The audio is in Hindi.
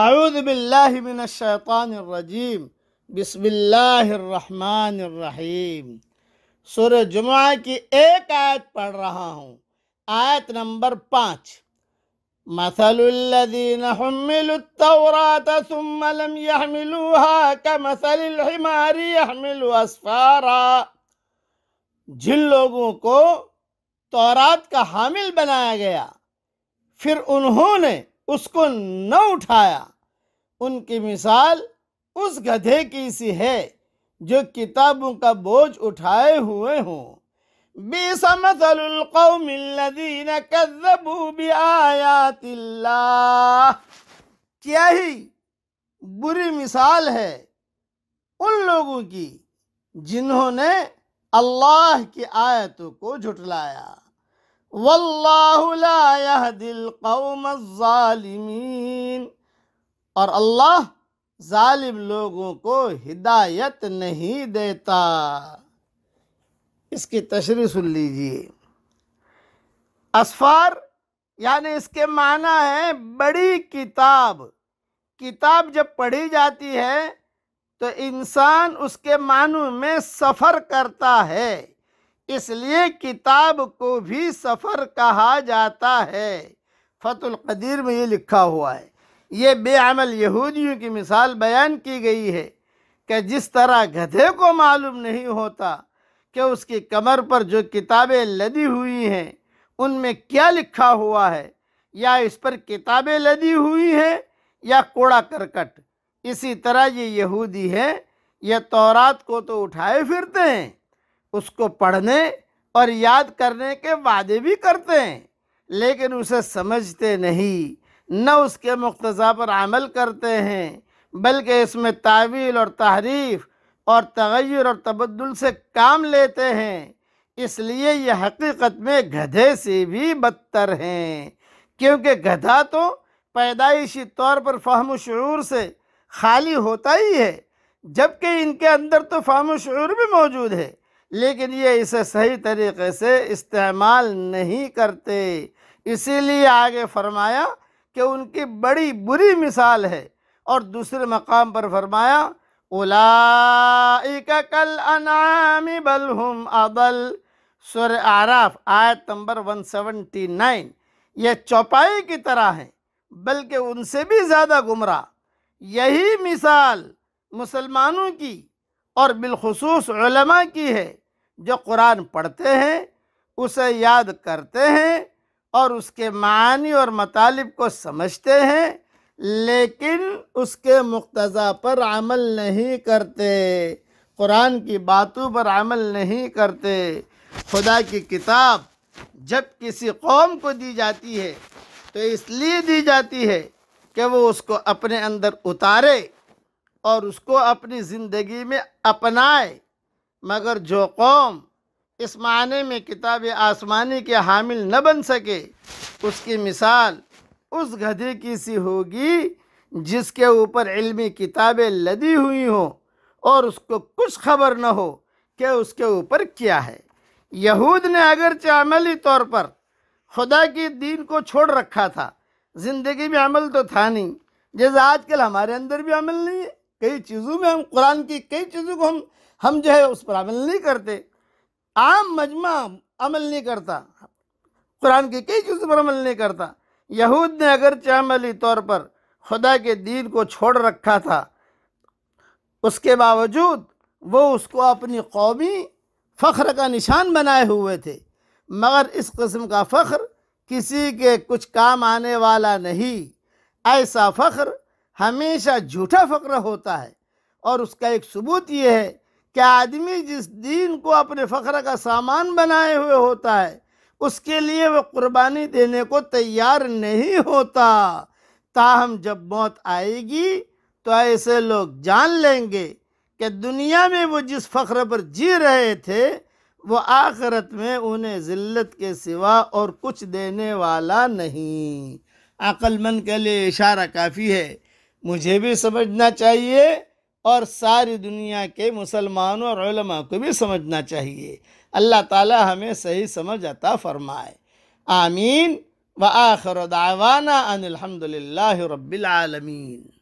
आउदबिल्लाशैतानरजीम बिसमीम सुर जुमा की एक आयत पढ़ रहा हूँ आयत नंबर पाँच मसलुल्लदीन हमिलुत्तौरात सुम्म लम यहमिलूहा कमसलिल हिमारी यहमिलु अस्फारा जिन लोगों को तौरात का हामिल बनाया गया फिर उन्होंने उसको न उठाया उनकी मिसाल उस गधे की सी है जो किताबों का बोझ उठाए हुए हों क्या ही बुरी मिसाल है उन लोगों की जिन्होंने अल्लाह की आयतों को झुटलाया कौम कौमीन और अल्लाह जालिम लोगों को हिदायत नहीं देता इसकी तशरी सुन लीजिए असफार यानी इसके माना है बड़ी किताब किताब जब पढ़ी जाती है तो इंसान उसके मानों में सफ़र करता है इसलिए किताब को भी सफ़र कहा जाता है फतुल कदीर में ये लिखा हुआ है ये बेअमल यहूदियों की मिसाल बयान की गई है कि जिस तरह गधे को मालूम नहीं होता कि उसकी कमर पर जो किताबें लदी हुई हैं उनमें क्या लिखा हुआ है या इस पर किताबें लदी हुई हैं या कोड़ा करकट इसी तरह ये यहूदी है यह तौरात को तो उठाए फिरते हैं उसको पढ़ने और याद करने के वादे भी करते हैं लेकिन उसे समझते नहीं न उसके मकतजा पर अमल करते हैं बल्कि इसमें तावील और तहरीफ और तगैर और तबदुल से काम लेते हैं इसलिए ये हकीकत में गधे से भी बदतर हैं क्योंकि गधा तो पैदाइशी तौर पर फाहम शूर से खाली होता ही है जबकि इनके अंदर तो फाहम शूर भी मौजूद है लेकिन ये इसे सही तरीके से इस्तेमाल नहीं करते इसीलिए आगे फरमाया कि उनकी बड़ी बुरी मिसाल है और दूसरे मकाम पर फरमाया उलाइका कल अनाम हम अबल सुर आराफ आयत नंबर 179 ये चौपाई की तरह है बल्कि उनसे भी ज़्यादा गुमराह यही मिसाल मुसलमानों की और बिलखसूस की है जो कुरान पढ़ते हैं उसे याद करते हैं और उसके मानी और मतालब को समझते हैं लेकिन उसके मुक्तज़ा पर अमल नहीं करते कुरान की बातों पर अमल नहीं करते खुदा की किताब जब किसी कौम को दी जाती है तो इसलिए दी जाती है कि वो उसको अपने अंदर उतारे और उसको अपनी ज़िंदगी में अपनाए मगर जो कौम इस माने में किताब आसमानी के हामिल न बन सके उसकी मिसाल उस गधे की सी होगी जिसके ऊपर इल्मी किताबें लदी हुई हों और उसको कुछ खबर न हो कि उसके ऊपर क्या है यहूद ने अगर अमली तौर पर खुदा के दीन को छोड़ रखा था ज़िंदगी में अमल तो था नहीं जैसे आजकल हमारे अंदर भी अमल नहीं है कई चीज़ों में हम कुरान की कई चीज़ों को हम हम जो है उस पर अमल नहीं करते आम मजमा अमल नहीं करता कुरान की कई चीज़ों पर अमल नहीं करता यहूद ने अगर चमली तौर पर खुदा के दीन को छोड़ रखा था उसके बावजूद वो उसको अपनी कौमी फ़ख्र का निशान बनाए हुए थे मगर इस कस्म का फ़ख्र किसी के कुछ काम आने वाला नहीं ऐसा फ़ख्र हमेशा झूठा फ़क्र होता है और उसका एक सबूत ये है कि आदमी जिस दीन को अपने फ़ख्र का सामान बनाए हुए होता है उसके लिए वह कुर्बानी देने को तैयार नहीं होता ताहम जब मौत आएगी तो ऐसे लोग जान लेंगे कि दुनिया में वो जिस फ़ख्र पर जी रहे थे वो आखरत में उन्हें ज़िल्लत के सिवा और कुछ देने वाला नहीं अक्लमंद के लिए इशारा काफ़ी है मुझे भी समझना चाहिए और सारी दुनिया के मुसलमानों और उलमा को भी समझना चाहिए अल्लाह ताला हमें सही समझ अता फरमाए आमीन व आखर दावाना अनिलहमदिल्ला रबालमीन